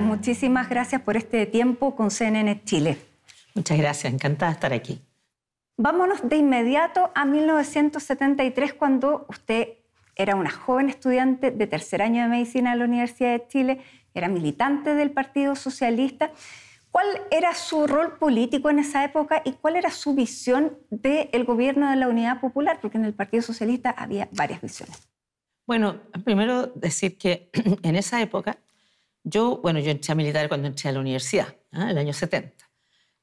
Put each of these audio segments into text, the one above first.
muchísimas gracias por este tiempo con CNN Chile. Muchas gracias, encantada de estar aquí. Vámonos de inmediato a 1973, cuando usted era una joven estudiante de tercer año de medicina en la Universidad de Chile, era militante del Partido Socialista. ¿Cuál era su rol político en esa época y cuál era su visión del gobierno de la Unidad Popular? Porque en el Partido Socialista había varias visiones. Bueno, primero decir que en esa época yo, bueno, yo entré a militar cuando entré a la universidad, ¿ah? en el año 70,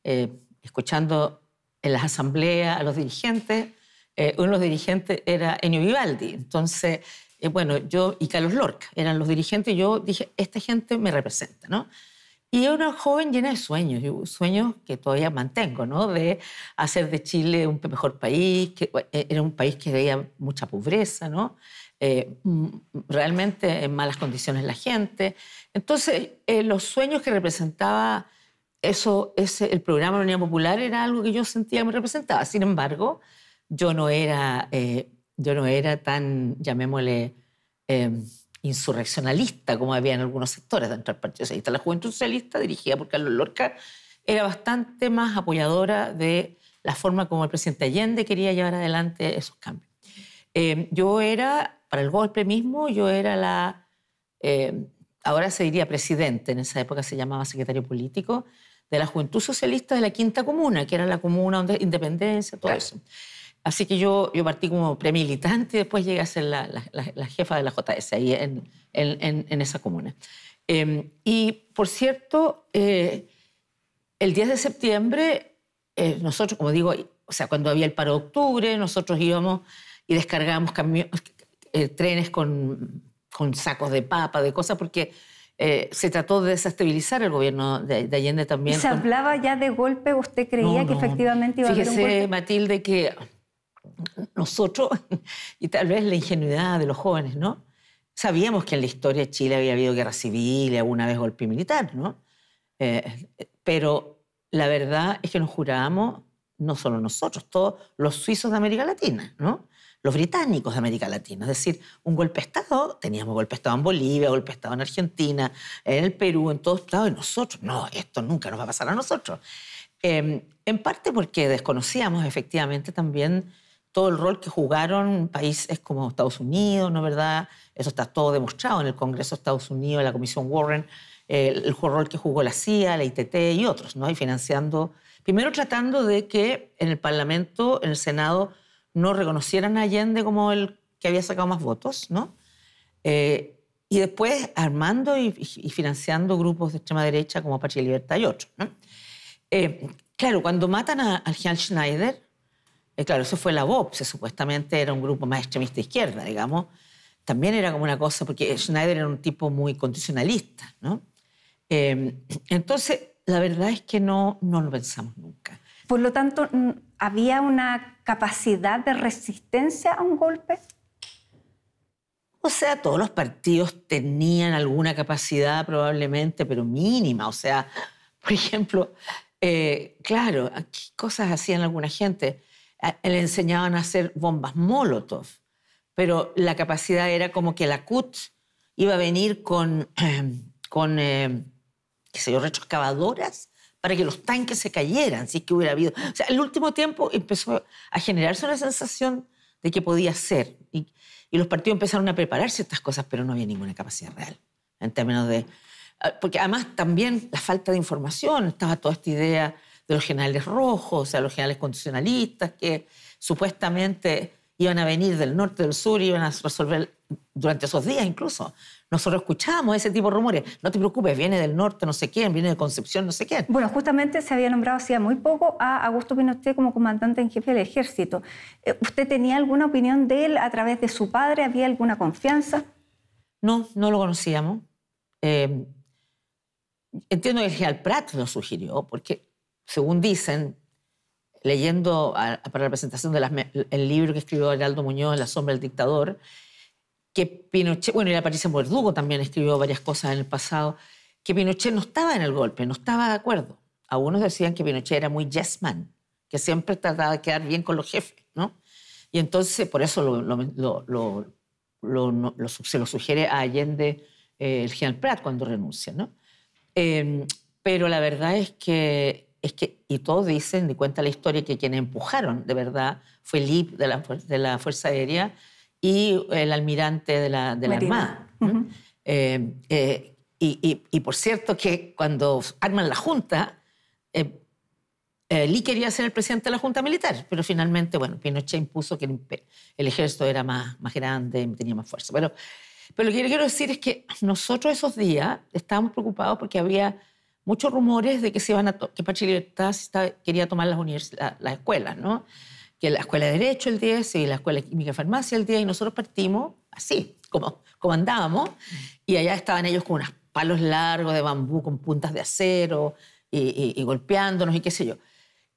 eh, escuchando en las asambleas a los dirigentes. Eh, uno de los dirigentes era Enio Vivaldi, entonces, eh, bueno, yo y Carlos Lorca eran los dirigentes y yo dije, esta gente me representa, ¿no? Y una joven llena de sueños, sueños que todavía mantengo, ¿no? De hacer de Chile un mejor país, que e-, era un país que veía mucha pobreza, ¿no? Eh, mm, realmente en malas condiciones la gente. Entonces, eh, los sueños que representaba eso, el programa de la Unidad Popular era algo que yo sentía que me representaba. Sin embargo, yo no era, eh, yo no era tan, llamémosle, insurreccionalista, como había en algunos sectores dentro del Partido Socialista. La Juventud Socialista, dirigida por Carlos Lorca, era bastante más apoyadora de la forma como el presidente Allende quería llevar adelante esos cambios. Eh, yo era, para el golpe mismo, yo era la, eh, ahora se diría presidente, en esa época se llamaba secretario político, de la Juventud Socialista de la Quinta Comuna, que era la comuna donde Independencia, todo eso. Así que yo, yo partí como premilitante y después llegué a ser la, jefa de la JS ahí en, en, esa comuna. Em, y por cierto, eh, el 10 de septiembre, eh, nosotros, como digo, o sea, cuando había el paro de octubre, nosotros íbamos y descargábamos eh, trenes con, con, sacos de papa, de cosas, porque se trató de desestabilizar el gobierno de, Allende también. ¿Se hablaba ya de golpe? ¿Usted creía que efectivamente iba a haber un golpe? Matilde, que nosotros, y tal vez la ingenuidad de los jóvenes, ¿no? Sabíamos que en la historia de Chile había habido guerra civil y alguna vez golpe militar, ¿no? Eh, pero la verdad es que nos jurábamos, no solo nosotros, todos los suizos de América Latina, ¿no? los británicos de América Latina. Es decir, un golpe de Estado, teníamos golpe de Estado en Bolivia, golpe de Estado en Argentina, en el Perú, en todos lados, y nosotros, no, esto nunca nos va a pasar a nosotros. Em, en parte porque desconocíamos efectivamente también todo el rol que jugaron países como Estados Unidos, ¿no es verdad? Eso está todo demostrado en el Congreso de Estados Unidos, en la Comisión Warren, eh, el, rol que jugó la CIA, la ITT y otros, ¿no? Y financiando, primero tratando de que en el Parlamento, en el Senado, no reconocieran a Allende como el que había sacado más votos, ¿no? Eh, y después armando y, financiando grupos de extrema derecha como Apache Libertad y otros. ¿no? Eh, claro, cuando matan a, al Jean Schneider, eh, claro, eso fue la VOP, eh, supuestamente era un grupo más extremista izquierda, digamos. También era como una cosa, porque Schneider era un tipo muy condicionalista, ¿no? Em, entonces, la verdad es que no, lo pensamos nunca. Por lo tanto, ¿había una capacidad de resistencia a un golpe? O sea, todos los partidos tenían alguna capacidad probablemente, pero mínima. O sea, por ejemplo, eh, claro, ¿qué cosas hacían alguna gente le enseñaban a hacer bombas Molotov, pero la capacidad era como que la CUT iba a venir con, con eh, qué sé yo, retroexcavadoras para que los tanques se cayeran, si es que hubiera habido. O sea, el último tiempo empezó a generarse una sensación de que podía ser. Y, y los partidos empezaron a prepararse estas cosas, pero no había ninguna capacidad real en términos de... Ah, porque además también la falta de información, estaba toda esta idea de los generales rojos, o sea, los generales constitucionalistas que supuestamente iban a venir del norte, del sur, iban a resolver durante esos días incluso. Nosotros escuchábamos ese tipo de rumores. No te preocupes, viene del norte, no sé quién, viene de Concepción, no sé quién. Bueno, justamente se había nombrado hacía muy poco a Augusto Pinochet como comandante en jefe del ejército. Eh, ¿Usted tenía alguna opinión de él a través de su padre? ¿Había alguna confianza? No, no lo conocíamos. Eh, entiendo que el general Pratt lo sugirió, porque según dicen, leyendo para la presentación del libro que escribió Arnaldo Muñoz, La sombra del dictador, que Pinochet, bueno, y la Patricia Verdugo también escribió varias cosas en el pasado, que Pinochet no estaba en el golpe, no estaba de acuerdo. Algunos decían que Pinochet era muy yes que siempre trataba de quedar bien con los jefes, ¿no? Y entonces por eso se lo sugiere a Allende eh, el general Prat cuando renuncia, ¿no? Em, pero la verdad es que es que, y todos dicen, y cuenta la historia, que quienes empujaron de verdad fue Lee de la, de la Fuerza Aérea y el almirante de la, de la Armada. Eh, eh, y, y, por cierto que cuando arman la Junta, eh, eh, Lee quería ser el presidente de la Junta Militar, pero finalmente, bueno, Pinochet impuso que el, el ejército era más, más grande, tenía más fuerza. Pero, pero lo que quiero decir es que nosotros esos días estábamos preocupados porque había muchos rumores de que se a que Pachi Libertad quería tomar las, la, las escuelas, ¿no? Que la escuela de Derecho el 10 y la escuela de Química y Farmacia el 10 y nosotros partimos así, como, como andábamos, y allá estaban ellos con unos palos largos de bambú con puntas de acero y, golpeándonos y qué sé yo.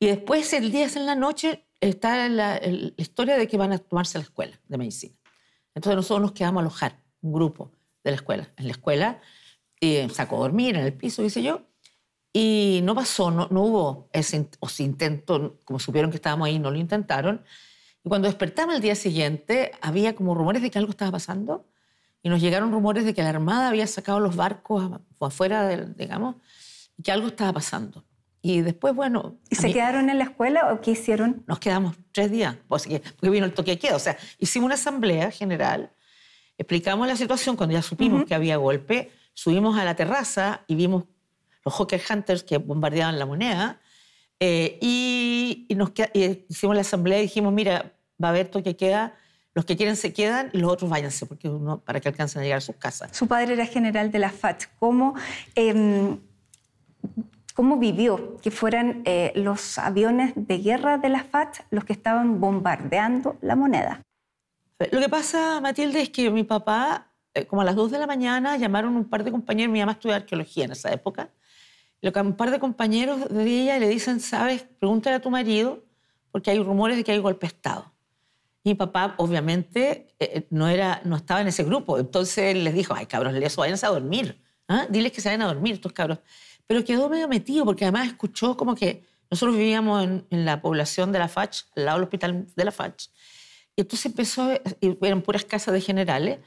Y después el 10 en la noche está la, historia de que van a tomarse la escuela de medicina. Entonces nosotros nos quedamos a alojar, un grupo de la escuela, en la escuela, y sacó a dormir en el piso, dice yo, y no pasó, no, no hubo ese o intento, como supieron que estábamos ahí, no lo intentaron. Y cuando despertamos el día siguiente, había como rumores de que algo estaba pasando y nos llegaron rumores de que la Armada había sacado los barcos afuera, digamos, y que algo estaba pasando. Y después, bueno... ¿Y se quedaron en la escuela o qué hicieron? Nos quedamos tres días, porque vino el toque de queda. O sea, hicimos una asamblea general, explicamos la situación cuando ya supimos que había golpe, subimos a la terraza y vimos los Hawker Hunters que bombardeaban la moneda. Eh, y, nos hicimos la asamblea y dijimos, mira, va a haber todo que queda, los que quieren se quedan y los otros váyanse, porque uno, para que alcancen a llegar a sus casas. Su padre era general de la FAT. ¿Cómo, em, cómo vivió que fueran eh, los aviones de guerra de la FAT los que estaban bombardeando la moneda? Lo que pasa, Matilde, es que mi papá, eh, como a las 2 de la mañana, llamaron un par de compañeros, mi mamá estudiaba arqueología en esa época, un par de compañeros de ella le dicen, sabes, pregúntale a tu marido, porque hay rumores de que hay golpe de Estado. Y papá, obviamente, eh, eh, no, era, no estaba en ese grupo. Entonces les dijo, ay, cabros, les váyanse a dormir. ¿ah? Diles que se vayan a dormir, estos cabros. Pero quedó medio metido, porque además escuchó como que nosotros vivíamos en, la población de la Fach, al lado del hospital de la Fach. Y entonces empezó, y eran puras casas de generales,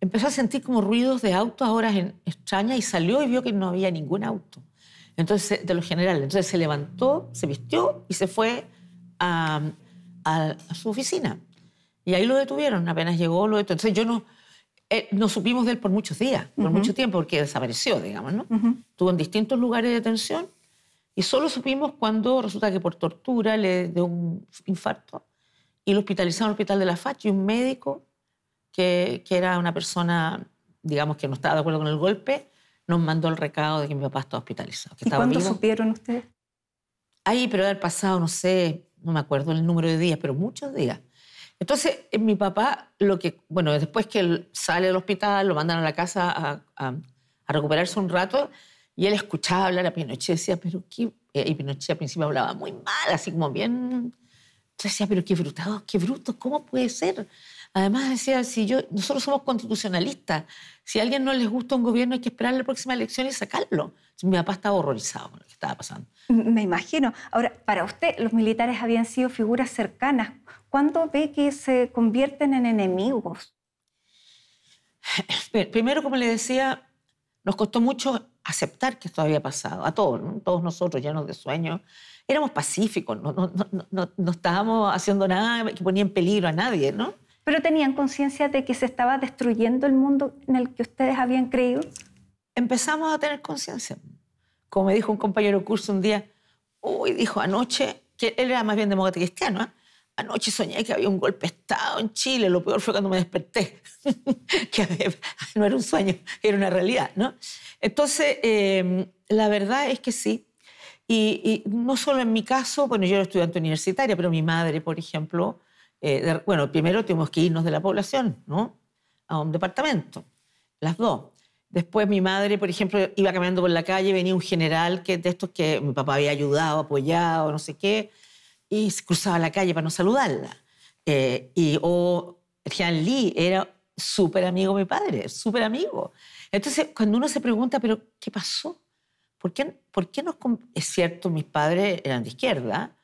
empezó a sentir como ruidos de autos a horas extrañas y salió y vio que no había ningún auto entonces, de lo general, Entonces se levantó, se vistió y se fue a, su oficina. Y ahí lo detuvieron, apenas llegó, lo esto. Entonces yo eh, no, supimos de él por muchos días, por mucho tiempo, porque desapareció, digamos, ¿no? Estuvo en distintos lugares de detención y solo supimos cuando resulta que por tortura le dio un infarto y lo hospitalizaron al hospital de la FACH y un médico que, que era una persona, digamos, que no estaba de acuerdo con el golpe, nos mandó el recado de que mi papá estaba hospitalizado. Que ¿Y estaba cuándo supieron ustedes? Ahí, pero del pasado, no sé, no me acuerdo el número de días, pero muchos días. Entonces, eh, mi papá, lo que, bueno, después que él sale del hospital, lo mandan a la casa a, recuperarse un rato, y él escuchaba hablar a Pinochet, decía, pero qué. Eh, y Pinochet al principio hablaba muy mal, así como bien entonces decía, pero qué brutal, oh, qué brutos, ¿cómo puede ser? Además decía, si yo, nosotros somos constitucionalistas, si a alguien no les gusta un gobierno hay que esperar la próxima elección y sacarlo. mi papá estaba horrorizado con lo que estaba pasando. Me imagino. Ahora, para usted los militares habían sido figuras cercanas. ¿Cuándo ve que se convierten en enemigos? Primero, como le decía, nos costó mucho aceptar que esto había pasado, a todos, ¿no? todos nosotros llenos de sueños éramos pacíficos, no, estábamos haciendo nada que ponía en peligro a nadie, ¿no? ¿Pero tenían conciencia de que se estaba destruyendo el mundo en el que ustedes habían creído? Empezamos a tener conciencia. Como me dijo un compañero curso un día, uy, dijo anoche, que él era más bien demócrata cristiano, ¿eh? anoche soñé que había un golpe de Estado en Chile, lo peor fue cuando me desperté, que no era un sueño, era una realidad, ¿no? Entonces, eh, la verdad es que sí, y, no solo en mi caso, bueno, yo era estudiante universitaria, pero mi madre, por ejemplo, eh, bueno, primero tuvimos que irnos de la población, ¿no? A un departamento, las dos. Después mi madre, por ejemplo, iba caminando por la calle, venía un general que de estos que mi papá había ayudado, apoyado, no sé qué, y cruzaba la calle para no saludarla. Eh, y o Jean Lee era súper amigo de mi padre, súper amigo. Entonces, cuando uno se pregunta, pero ¿qué pasó? ¿por qué, por Es cierto, mis padres eran de izquierda,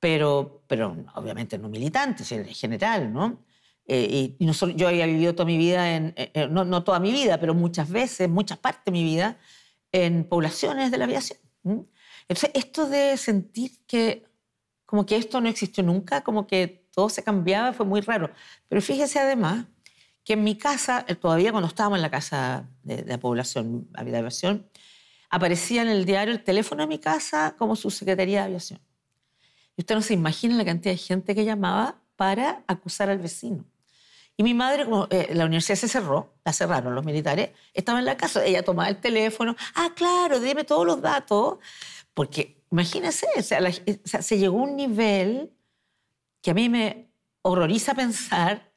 pero, pero obviamente no militantes, en general, ¿no? Eh, y, yo había vivido toda mi vida, en, eh, eh, no, toda mi vida, pero muchas veces, muchas partes de mi vida, en poblaciones de la aviación. Entonces, esto de sentir que como que esto no existió nunca, como que todo se cambiaba, fue muy raro. Pero fíjese además que en mi casa, todavía cuando estábamos en la casa de, de la población, de aviación, aparecía en el diario el teléfono de mi casa como su secretaría de aviación. Y usted no se imagina la cantidad de gente que llamaba para acusar al vecino. Y mi madre, eh, la universidad se cerró, la cerraron los militares, estaba en la casa, ella tomaba el teléfono, ah, claro, dime todos los datos, porque imagínense, se llegó a un nivel que a mí me horroriza pensar,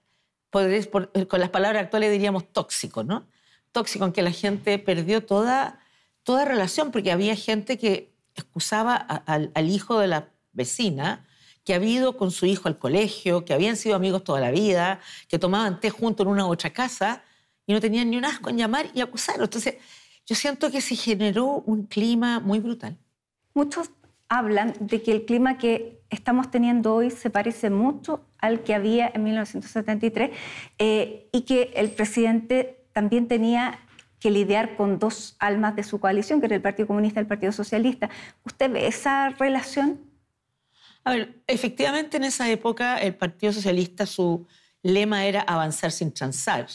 con las palabras actuales diríamos tóxico, ¿no? Tóxico en que la gente perdió toda toda relación, porque había gente que excusaba al hijo de la vecina que había ido con su hijo al colegio, que habían sido amigos toda la vida, que tomaban té junto en una u otra casa y no tenían ni un asco en llamar y acusarlo. Entonces, yo siento que se generó un clima muy brutal. Muchos hablan de que el clima que estamos teniendo hoy se parece mucho al que había en 1973 eh, y que el presidente también tenía que lidiar con dos almas de su coalición, que era el Partido Comunista y el Partido Socialista. ¿Usted ve esa relación? A ver, efectivamente en esa época el Partido Socialista su lema era avanzar sin transar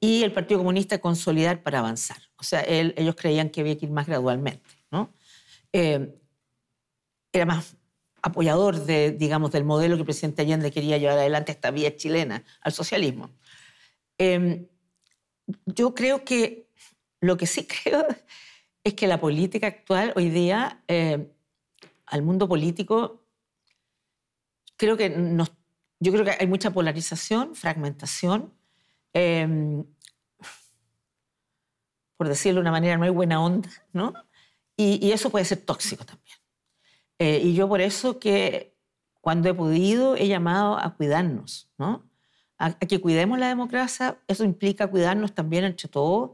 y el Partido Comunista consolidar para avanzar. O sea, ellos creían que había que ir más gradualmente, ¿no? Eh, era más apoyador de, digamos, del modelo que el presidente Allende quería llevar adelante esta vía chilena al socialismo. Eh, yo creo que lo que sí creo es que la política actual hoy día, eh, al mundo político, creo que yo creo que hay mucha polarización, fragmentación. Em, por decirlo de una manera, no hay buena onda, ¿no? Y, eso puede ser tóxico también. Eh, y yo por eso que cuando he podido he llamado a cuidarnos, ¿no? a, que cuidemos la democracia, eso implica cuidarnos también entre todos,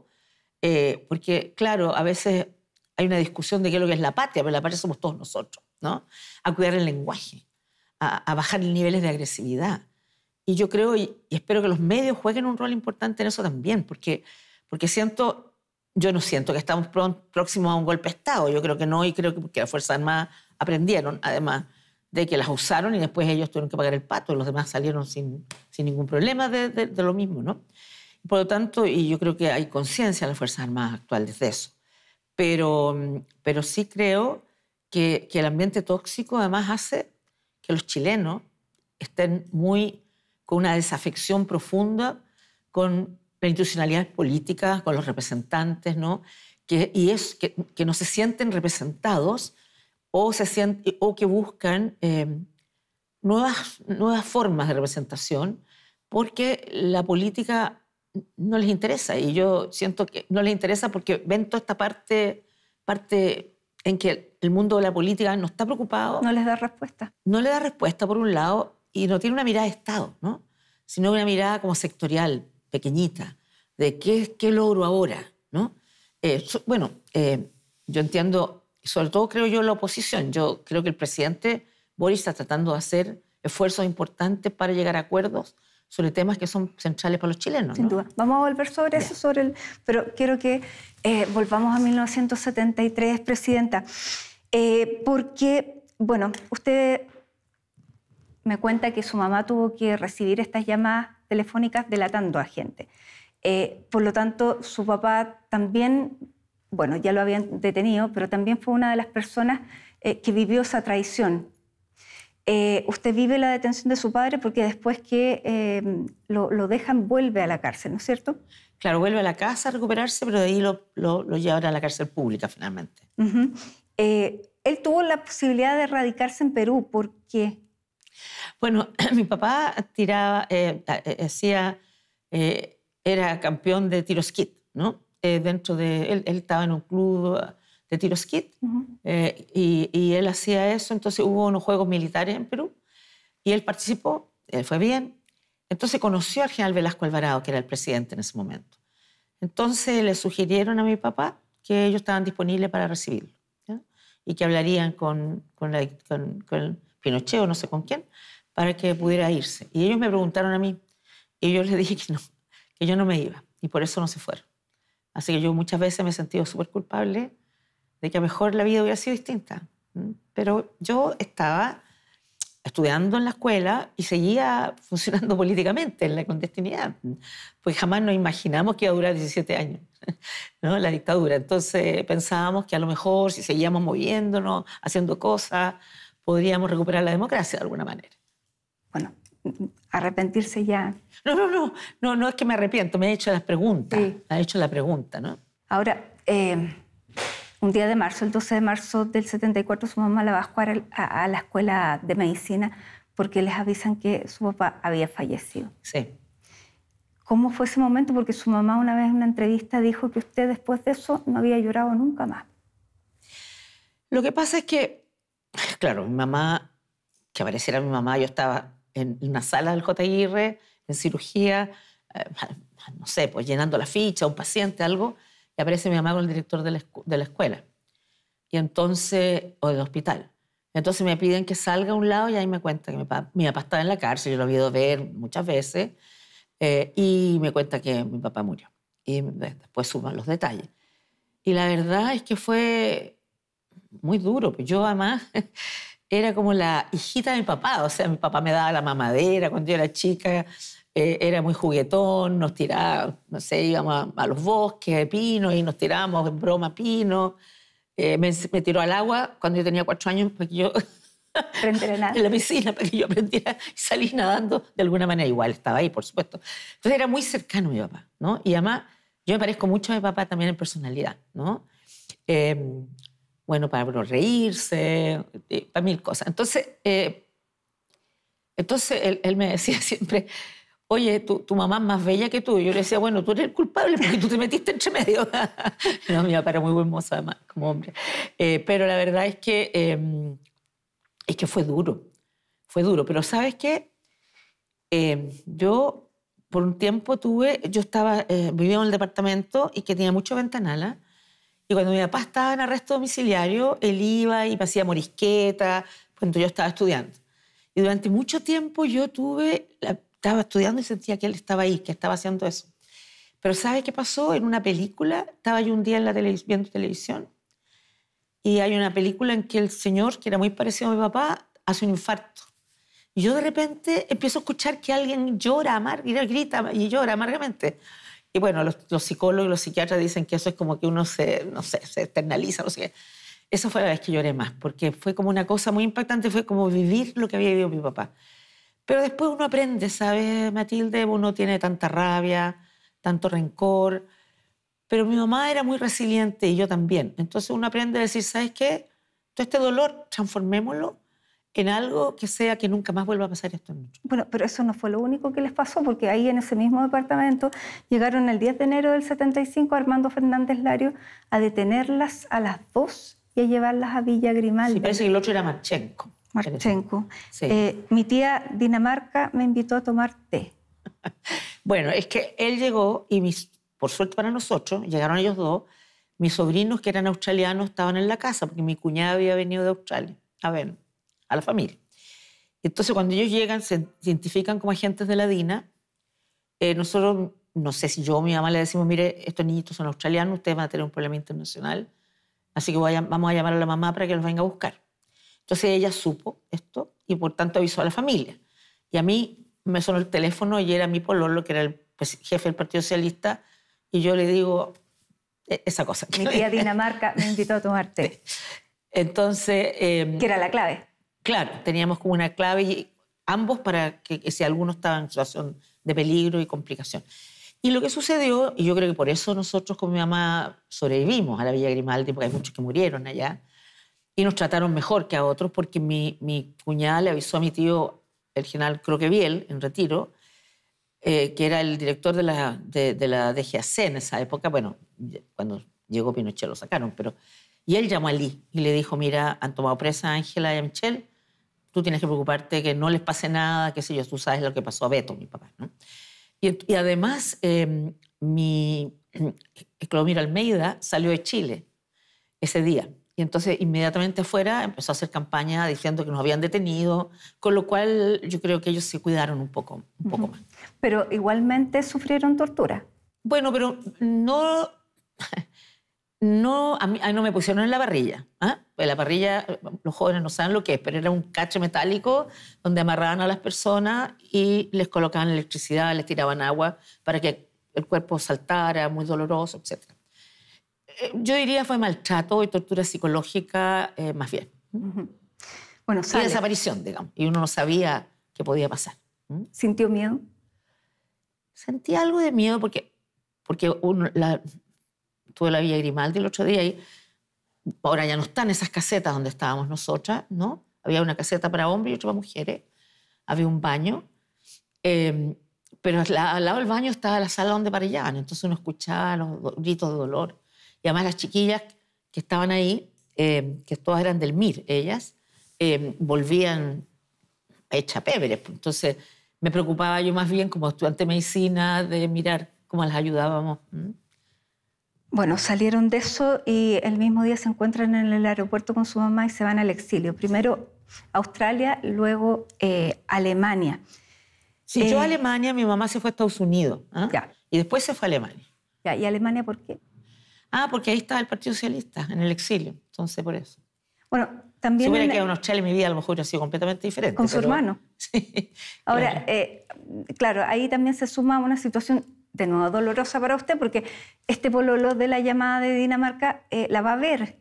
eh, porque claro, a veces hay una discusión de qué es lo que es la patria, pero la patria somos todos nosotros, ¿no? A cuidar el lenguaje, a, bajar bajar niveles de agresividad. Y yo creo y, espero que los medios jueguen un rol importante en eso también, porque, porque siento yo no siento que estamos próximos a un golpe de Estado. Yo creo que no y creo que porque las Fuerzas Armadas aprendieron, además, de que las usaron y después ellos tuvieron que pagar el pato y los demás salieron sin, ningún problema de, lo mismo, ¿no? Por lo tanto, y yo creo que hay conciencia en las Fuerzas Armadas actuales de eso, pero, sí creo que, el ambiente tóxico además hace que los chilenos estén muy con una desafección profunda con las institucionalidades políticas, con los representantes, ¿no? y es que, que no se sienten representados o, que buscan eh, nuevas, nuevas formas de representación porque la política no les interesa y yo siento que no les interesa porque ven toda esta parte, parte en que el mundo de la política no está preocupado. No les da respuesta. No le da respuesta por un lado y no tiene una mirada de Estado, ¿no? sino una mirada como sectorial, pequeñita, de qué, qué logro ahora. ¿no? Eh, bueno, eh, yo entiendo sobre todo creo yo la oposición. Yo creo que el presidente Boris está tratando de hacer esfuerzos importantes para llegar a acuerdos sobre temas que son centrales para los chilenos. Sin duda. Vamos a volver sobre eso, sobre el, pero quiero que eh, volvamos a 1973, Presidenta, eh, porque, bueno, usted me cuenta que su mamá tuvo que recibir estas llamadas telefónicas delatando a gente. Eh, por lo tanto, su papá también bueno, ya lo habían detenido, pero también fue una de las personas eh, que vivió esa traición. Eh, usted vive la detención de su padre porque después que em, lo, dejan vuelve a la cárcel, ¿no es cierto? Claro, vuelve a la casa a recuperarse, pero de ahí lo, lo, llevan a la cárcel pública finalmente. Eh, él tuvo la posibilidad de radicarse en Perú, ¿por qué? Bueno, mi papá tiraba, hacía, era campeón de tiro kit, ¿no? Eh, dentro de... Él, él, estaba en un club de tiro skit eh, y, él hacía eso, entonces hubo unos juegos militares en Perú y él participó, él fue bien. Entonces conoció al general Velasco Alvarado, que era el presidente en ese momento. Entonces le sugirieron a mi papá que ellos estaban disponibles para recibirlo y que hablarían con, con, con Pinochet o no sé con quién para que pudiera irse. Y ellos me preguntaron a mí y yo les dije que no, que yo no me iba y por eso no se fueron. Así que yo muchas veces me he sentido súper culpable de que a lo mejor la vida hubiera sido distinta. Pero yo estaba estudiando en la escuela y seguía funcionando políticamente en la clandestinidad, pues jamás nos imaginamos que iba a durar 17 años, ¿no? la dictadura. Entonces pensábamos que a lo mejor si seguíamos moviéndonos, haciendo cosas, podríamos recuperar la democracia de alguna manera. Bueno, arrepentirse ya. No, no, no, no, no es que me arrepiento, me ha hecho las preguntas. Sí. Me hecho la pregunta, ¿no? Ahora, eh, un día de marzo, el 12 de marzo del 74, su mamá la va a, jugar a la escuela de medicina porque les avisan que su papá había fallecido. Sí. ¿Cómo fue ese momento? Porque su mamá una vez en una entrevista dijo que usted después de eso no había llorado nunca más. Lo que pasa es que, claro, mi mamá, que apareciera mi mamá, yo estaba en una sala del JIR, en cirugía, eh, no sé, pues llenando la ficha, un paciente, algo, y aparece mi mamá con el director de la, escuela, y entonces, o del hospital. Entonces me piden que salga a un lado y ahí me cuenta que mi papá, estaba en la cárcel, yo lo he ido a ver muchas veces, eh, y me cuenta que mi papá murió. Y después suman los detalles. Y la verdad es que fue muy duro. Pues yo además era como la hijita de mi papá. O sea, mi papá me daba la mamadera cuando yo era chica. Eh, era muy juguetón, nos tiraba, no sé, íbamos a, los bosques de pino y nos tirábamos en broma pino. Eh, me, tiró al agua cuando yo tenía cuatro años para que yo... en la piscina para que yo aprendiera y salí nadando de alguna manera. Igual estaba ahí, por supuesto. Entonces era muy cercano mi papá, ¿no? Y además yo me parezco mucho a mi papá también en personalidad, ¿no? Eh, bueno para reírse, eh, para mil cosas. Entonces, eh, entonces él, me decía siempre, oye, tu, tu, mamá es más bella que tú. yo le decía, bueno, tú eres el culpable porque tú te metiste entre medio. no, mi papá era muy mozo además, como hombre. Eh, pero la verdad es que, em, es que fue duro, fue duro. Pero sabes qué, em, yo por un tiempo tuve, yo estaba, vivía en el departamento y que tenía mucho ventanala ¿ah? cuando mi papá estaba en arresto domiciliario, él iba y me hacía morisqueta cuando yo estaba estudiando. Y durante mucho tiempo yo tuve, estaba estudiando y sentía que él estaba ahí, que estaba haciendo eso. Pero ¿sabe qué pasó? En una película, estaba yo un día en la viendo televisión y hay una película en que el señor, que era muy parecido a mi papá, hace un infarto. Y yo de repente empiezo a escuchar que alguien llora, amar, grita y llora amargamente. Y bueno, los, psicólogos y los psiquiatras dicen que eso es como que uno se, no sé, se externaliza, no sé eso fue la vez que lloré más, porque fue como una cosa muy impactante, fue como vivir lo que había vivido mi papá. Pero después uno aprende, ¿sabes, Matilde? Uno tiene tanta rabia, tanto rencor. Pero mi mamá era muy resiliente y yo también. Entonces uno aprende a decir, ¿sabes qué? Todo este dolor, transformémoslo en algo que sea que nunca más vuelva a pasar esto. Bueno, pero eso no fue lo único que les pasó, porque ahí en ese mismo departamento llegaron el 10 de enero del 75 Armando Fernández Lario a detenerlas a las dos y a llevarlas a Villa Grimaldi. Y parece que el otro era Marchenko. Marchenko. Eh, mi tía Dinamarca me invitó a tomar té. bueno, es que él llegó y mis, por suerte para nosotros, llegaron ellos dos, mis sobrinos que eran australianos estaban en la casa, porque mi cuñada había venido de Australia. A ver a la familia. Entonces, cuando ellos llegan, se identifican como agentes de la DINA. Eh, nosotros, no sé si yo o mi mamá le decimos, mire, estos niñitos son australianos, ustedes van a tener un problema internacional, así que vamos a llamar a la mamá para que los venga a buscar. Entonces ella supo esto y por tanto avisó a la familia. Y a mí me sonó el teléfono y era mi pololo, que era el pues, jefe del Partido Socialista, y yo le digo e-, esa cosa. Mi tía Dinamarca me invitó a tomar Entonces... Em, que era la clave. Claro, teníamos como una clave, y ambos para que, si alguno estaba en situación de peligro y complicación. Y lo que sucedió, y yo creo que por eso nosotros con mi mamá sobrevivimos a la Villa Grimaldi, porque hay muchos que murieron allá, y nos trataron mejor que a otros, porque mi, mi cuñada le avisó a mi tío, el general Croqueviel, en retiro, eh, que era el director de la, de, de la DGAC en esa época, bueno, cuando llegó Pinochet lo sacaron, pero... Y él llamó a Lee y le dijo, mira, han tomado presa a Ángela y a Michelle, tú tienes que preocuparte que no les pase nada, qué sé yo, tú sabes lo que pasó a Beto, mi papá, ¿no? Y, además, em, mi Clomir Almeida salió de Chile ese día. Y entonces inmediatamente afuera empezó a hacer campaña diciendo que nos habían detenido, con lo cual yo creo que ellos se cuidaron un poco, un poco más. Pero igualmente sufrieron tortura. Bueno, pero no, no, a mí, no me pusieron en la parrilla. ¿ah? En pues la parrilla, los jóvenes no saben lo que es, pero era un cache metálico donde amarraban a las personas y les colocaban electricidad, les tiraban agua para que el cuerpo saltara, muy doloroso, etc. Eh, yo diría fue maltrato y tortura psicológica eh, más bien. Bueno, Y desaparición, digamos. Y uno no sabía qué podía pasar. ¿Sintió miedo? Sentí algo de miedo porque, porque la, estuve en la Villa Grimaldi el otro día y ahora ya no están esas casetas donde estábamos nosotras, ¿no? Había una caseta para hombres y otra para mujeres, había un baño, em, pero al lado del baño estaba la sala donde parillaban, entonces uno escuchaba los gritos de dolor. Y además las chiquillas que estaban ahí, em, que todas eran del MIR, ellas, em, volvían hecha pebres. Entonces me preocupaba yo más bien como estudiante de medicina de mirar cómo las ayudábamos. Bueno, salieron de eso y el mismo día se encuentran en el aeropuerto con su mamá y se van al exilio. Primero Australia, luego eh, Alemania. Si yo a eh, Alemania, mi mamá se fue a Estados Unidos. ¿ah? Y después se fue a Alemania. Ya, ¿Y Alemania por qué? Ah, porque ahí estaba el Partido Socialista, en el exilio. Entonces, por eso. Bueno, también... Si hubiera quedado en Australia, en mi vida a lo mejor hubiera sido completamente diferente. Con su hermano. sí. Ahora, claro. Eh, claro, ahí también se suma una situación de nuevo dolorosa para usted, porque este pololo de la llamada de Dinamarca eh, la va a ver,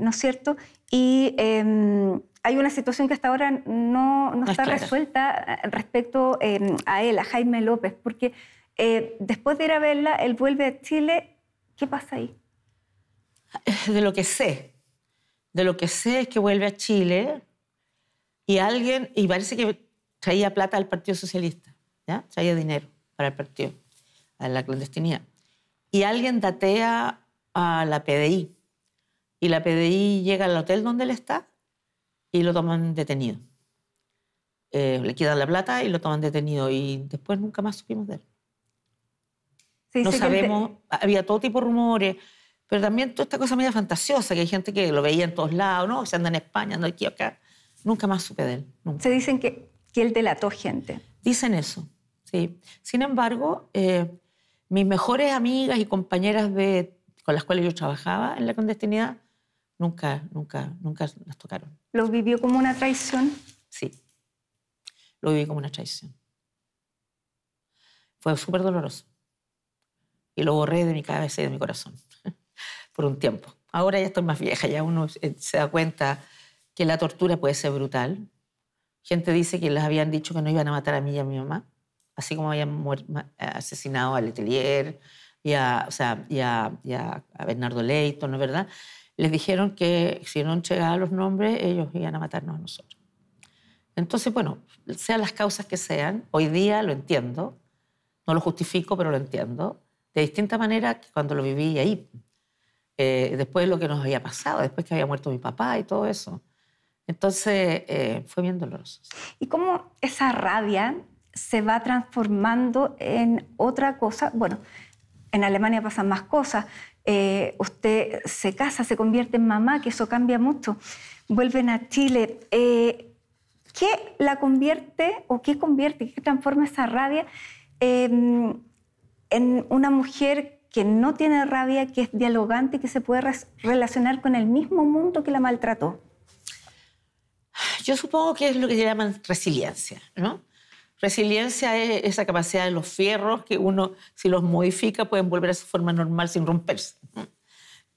¿no es cierto? Y em, hay una situación que hasta ahora no, no está resuelta eh, respecto em, a él, a Jaime López, porque eh, después de ir a verla, él vuelve a Chile, ¿qué pasa ahí? De lo que sé, de lo que sé es que vuelve a Chile y alguien, y parece que traía plata al Partido Socialista, ¿ya? traía dinero para el partido en la clandestinidad. Y alguien datea a la PDI. Y la PDI llega al hotel donde él está y lo toman detenido. Eh, le quitan la plata y lo toman detenido. Y después nunca más supimos de él. Sí, no sabemos, había todo tipo de rumores, pero también toda esta cosa media fantasiosa, que hay gente que lo veía en todos lados, ¿no? Se anda en España, anda aquí, acá. Nunca más supe de él. Se dicen que, que él delató gente. Dicen eso, sí. Sin embargo, eh, mis mejores amigas y compañeras de, con las cuales yo trabajaba en la clandestinidad, nunca, nunca, nunca nos tocaron. ¿Lo vivió como una traición? Sí, lo viví como una traición. Fue súper doloroso. Y lo borré de mi cabeza y de mi corazón por un tiempo. Ahora ya estoy más vieja, ya uno eh, se da cuenta que la tortura puede ser brutal. Gente dice que les habían dicho que no iban a matar a mí y a mi mamá así como habían asesinado a Letelier y a, Bernardo Leito, ¿no es verdad? Les dijeron que si no llegaban los nombres, ellos iban a matarnos a nosotros. Entonces, bueno, sean las causas que sean, hoy día lo entiendo, no lo justifico, pero lo entiendo, de distinta manera que cuando lo viví ahí, eh, después de lo que nos había pasado, después que había muerto mi papá y todo eso. Entonces, eh, fue bien doloroso. ¿Y cómo esa rabia se va transformando en otra cosa. Bueno, en Alemania pasan más cosas. Eh, usted se casa, se convierte en mamá, que eso cambia mucho. Vuelven a Chile. Eh, ¿Qué la convierte o qué convierte, qué transforma esa rabia em, en una mujer que no tiene rabia, que es dialogante, que se puede relacionar con el mismo mundo que la maltrató? Yo supongo que es lo que llaman resiliencia, ¿no? Resiliencia es esa capacidad de los fierros que uno, si los modifica, pueden volver a su forma normal sin romperse.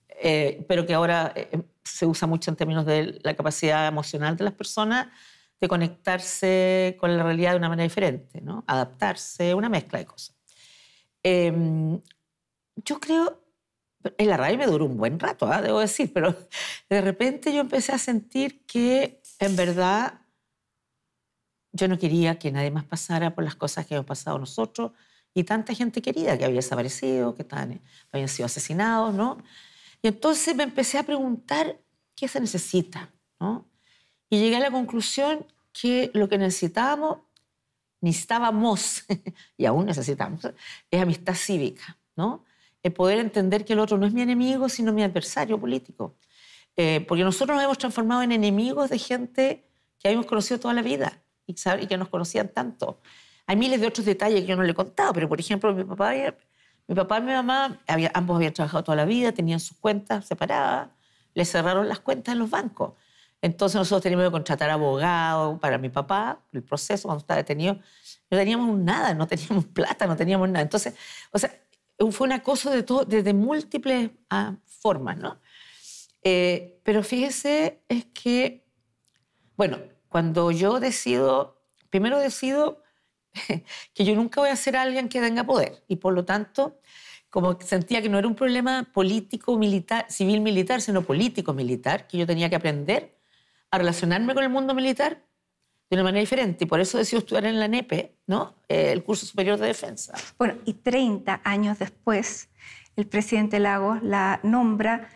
Eh, pero que ahora eh, se usa mucho en términos de la capacidad emocional de las personas de conectarse con la realidad de una manera diferente, ¿no? adaptarse, una mezcla de cosas. Em, yo creo, En la radio me duró un buen rato, ¿ah? debo decir, pero de repente yo empecé a sentir que en verdad yo no quería que nadie más pasara por las cosas que hemos pasado nosotros y tanta gente querida que había desaparecido, que estaban, habían sido asesinados, ¿no? Y entonces me empecé a preguntar qué se necesita, ¿no? Y llegué a la conclusión que lo que necesitábamos, necesitábamos, y aún necesitamos, es amistad cívica, ¿no? El poder entender que el otro no es mi enemigo, sino mi adversario político. Eh, porque nosotros nos hemos transformado en enemigos de gente que habíamos conocido toda la vida y, que nos conocían tanto. Hay miles de otros detalles que yo no le he contado, pero por ejemplo, mi papá, mi papá y mi mamá, ambos habían trabajado toda la vida, tenían sus cuentas separadas, le cerraron las cuentas en los bancos. Entonces nosotros teníamos que contratar abogado para mi papá, el proceso cuando estaba detenido. No teníamos nada, no teníamos plata, no teníamos nada. Entonces, o sea, fue un acoso de todo, desde múltiples ah, formas, ¿no? Eh, pero fíjese, es que, bueno, cuando yo decido, primero decido que yo nunca voy a ser alguien que tenga poder y por lo tanto, como sentía que no era un problema político, militar, civil militar, sino político militar, que yo tenía que aprender a relacionarme con el mundo militar de una manera diferente. Y por eso decido estudiar en la NEPE, ¿no? Eh, el curso superior de defensa. Bueno, y 30 años después, el presidente Lagos la nombra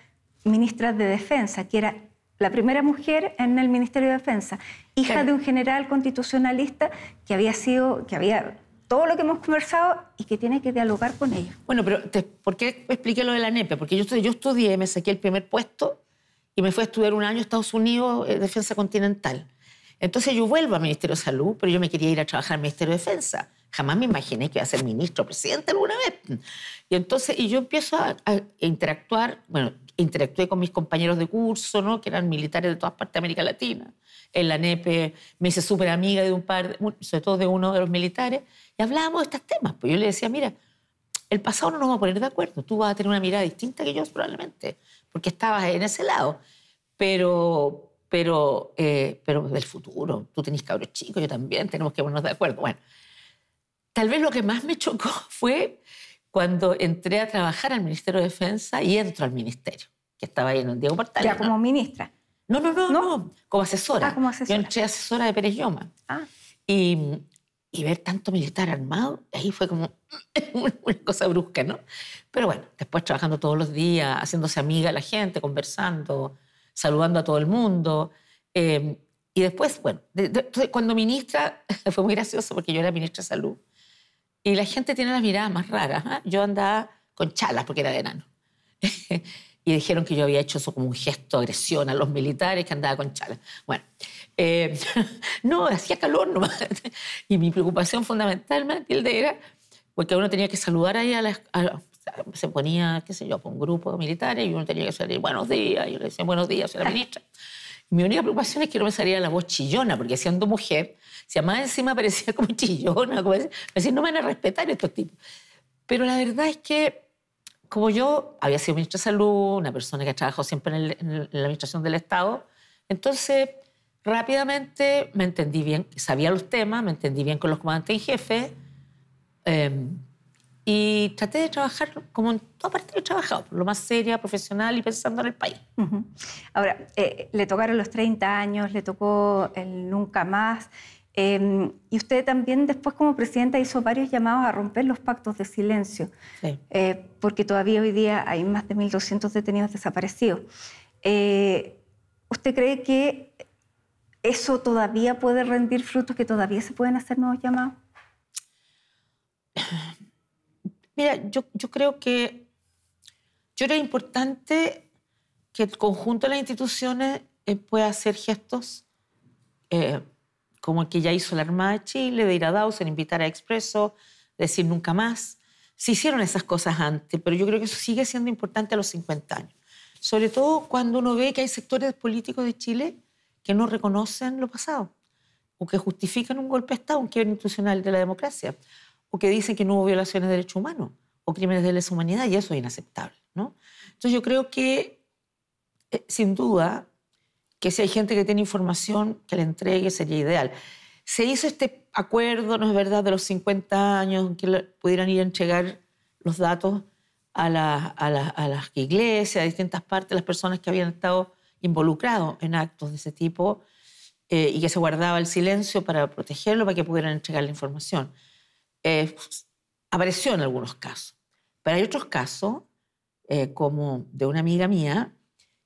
ministra de Defensa, que era la primera mujer en el Ministerio de Defensa, hija de un general constitucionalista que había sido, que había todo lo que hemos conversado y que tiene que dialogar con ella. Bueno, pero ¿por qué expliqué lo de la NEPE? Porque yo, yo estudié, me saqué el primer puesto y me fui a estudiar un año a Estados Unidos, eh, Defensa Continental. Entonces yo vuelvo al Ministerio de Salud, pero yo me quería ir a trabajar al Ministerio de Defensa. Jamás me imaginé que iba a ser ministro presidente alguna vez. Y entonces y yo empiezo a, a interactuar, bueno, interactué con mis compañeros de curso, ¿no? que eran militares de todas partes de América Latina. En la NEPE, me hice súper amiga de un par, sobre todo de uno de los militares, y hablábamos de estos temas. Pues yo le decía, mira, el pasado no nos va a poner de acuerdo, tú vas a tener una mirada distinta que yo probablemente, porque estabas en ese lado, pero, pero, eh, pero del futuro, tú tenés cabros chicos, yo también, tenemos que ponernos de acuerdo. Bueno, tal vez lo que más me chocó fue cuando entré a trabajar al Ministerio de Defensa y entro al Ministerio, que estaba ahí en un Diego Portales. ¿Ya como ministra? No, no, no, no, como asesora. Ah, como asesora. Yo entré asesora de Pérez Lloma. Ah. Y, ver tanto militar armado, ahí fue como una cosa brusca, ¿no? Pero bueno, después trabajando todos los días, haciéndose amiga de la gente, conversando, saludando a todo el mundo. Eh, y después, bueno, cuando ministra, fue muy gracioso porque yo era ministra de Salud y la gente tiene las miradas más raras. ¿ah? Yo andaba con chalas porque era de enano. y dijeron que yo había hecho eso como un gesto de agresión a los militares que andaba con chalas. Bueno, eh, no, hacía calor nomás. y mi preocupación fundamental, Matilde, era porque uno tenía que saludar ahí a las... se ponía, qué sé yo, con un grupo de militares y uno tenía que salir, buenos días, y yo le decía, buenos días, a la ministra. Mi única preocupación es que no me saliera la voz chillona, porque siendo mujer si además encima parecía como chillona, como decir, me no me van a respetar estos tipos. Pero la verdad es que, como yo había sido ministra de Salud, una persona que ha trabajado siempre en, la administración del Estado, entonces rápidamente me entendí bien, sabía los temas, me entendí bien con los comandantes y jefes. Em, y traté de trabajar como en toda parte he trabajado, lo más seria, profesional y pensando en el país. Ahora, eh, le tocaron los 30 años, le tocó el nunca más. Em, y usted también después como presidenta hizo varios llamados a romper los pactos de silencio, eh, porque todavía hoy día hay más de 1.200 detenidos desaparecidos. Eh, ¿Usted cree que eso todavía puede rendir frutos, que todavía se pueden hacer nuevos llamados? Mira, yo, yo creo que yo creo importante que el conjunto de las instituciones eh, pueda hacer gestos como el que ya hizo la Armada de Chile, de ir a Dawson, invitar a Expreso, decir nunca más. Se hicieron esas cosas antes, pero yo creo que eso sigue siendo importante a los 50 años. Sobre todo cuando uno ve que hay sectores políticos de Chile que no reconocen lo pasado, o que justifican un golpe de Estado, un quiebre institucional de la democracia, o que dicen que no hubo violaciones de derechos humanos o crímenes de lesa humanidad, y eso es inaceptable. ¿no? Entonces yo creo que, eh, sin duda, que si hay gente que tiene información, que la entregue sería ideal. Se hizo este acuerdo, no es verdad, de los 50 años, que pudieran ir a entregar los datos a, a, las iglesias, a distintas partes, las personas que habían estado involucrados en actos de ese tipo eh, y que se guardaba el silencio para protegerlo, para que pudieran entregar la información. Eh, apareció en algunos casos, pero hay otros casos, eh, como de una amiga mía,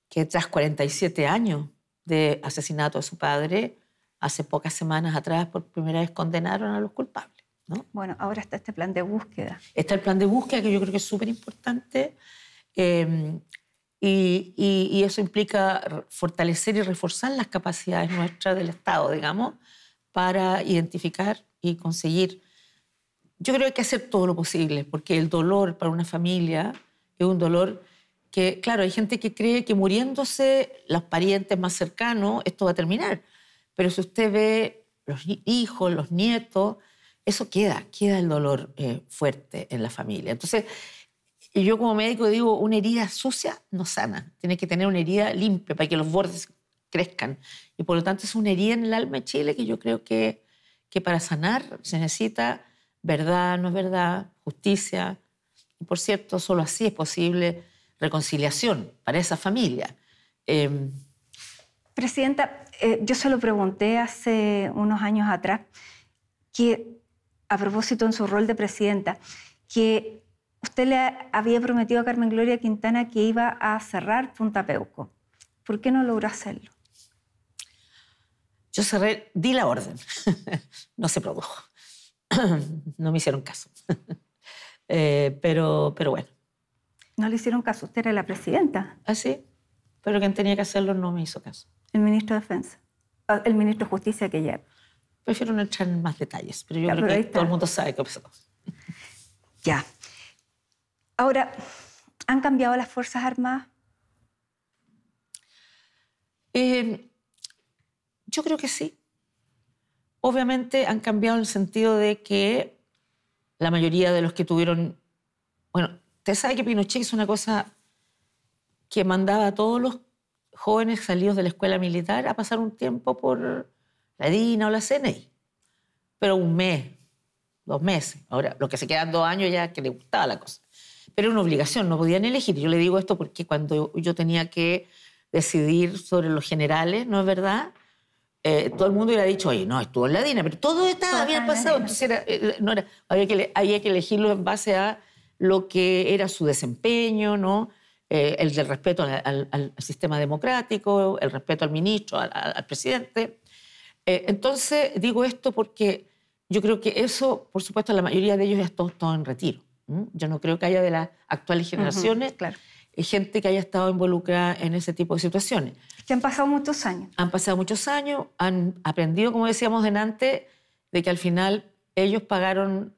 que tras 47 años de asesinato de su padre, hace pocas semanas atrás por primera vez condenaron a los culpables. Bueno, ahora está este plan de búsqueda. Está el plan de búsqueda que yo creo que es súper importante em, y, y, eso implica fortalecer y reforzar las capacidades nuestras del Estado, digamos, para identificar y conseguir. Yo creo que hay que hacer todo lo posible, porque el dolor para una familia es un dolor que, claro, hay gente que cree que muriéndose los parientes más cercanos, esto va a terminar. Pero si usted ve los hijos, los nietos, eso queda, queda el dolor eh, fuerte en la familia. Entonces, yo como médico digo, una herida sucia no sana. Tiene que tener una herida limpia para que los bordes crezcan. Y por lo tanto es una herida en el alma de Chile que yo creo que, que para sanar se necesita verdad, no es verdad, justicia. Y por cierto, solo así es posible reconciliación para esa familia. Em, presidenta, eh, yo se lo pregunté hace unos años atrás, que a propósito en su rol de presidenta, que usted le había prometido a Carmen Gloria Quintana que iba a cerrar Punta Peuco. ¿Por qué no logró hacerlo? Yo cerré, di la orden. no se produjo. no me hicieron caso. Eh, pero, pero bueno, no le hicieron caso, usted era la presidenta. Ah, sí, pero quien tenía que hacerlo no me hizo caso. El ministro de Defensa, ah, el ministro de Justicia que ya. Prefiero no entrar en más detalles, pero yo creo que todo el mundo sabe qué Ya. Ahora, ¿han cambiado las Fuerzas Armadas? Eh, yo creo que sí. Obviamente han cambiado en el sentido de que la mayoría de los que tuvieron, bueno, Usted sabe que Pinochet hizo una cosa que mandaba a todos los jóvenes salidos de la escuela militar a pasar un tiempo por la DINA o la CNI, pero un mes, dos meses. Ahora, los que se quedan dos años ya que le gustaba la cosa. Pero era una obligación, no podían elegir. Yo le digo esto porque cuando yo tenía que decidir sobre los generales, ¿no es verdad? Eh, todo el mundo hubiera dicho, oye, no, estuvo en la DINA, pero todo estaba, había pasado, entonces era, eh, no era, había que elegirlo en base a lo que era su desempeño, ¿no? Eh, el del respeto al, sistema democrático, el respeto al ministro, al, presidente. Eh, entonces, digo esto porque yo creo que eso, por supuesto, la mayoría de ellos ya están todos en retiro. Yo no creo que haya de las actuales generaciones eh, gente que haya estado involucrada en ese tipo de situaciones. que han pasado muchos años. Han pasado muchos años, han aprendido, como decíamos delante, de que al final ellos pagaron,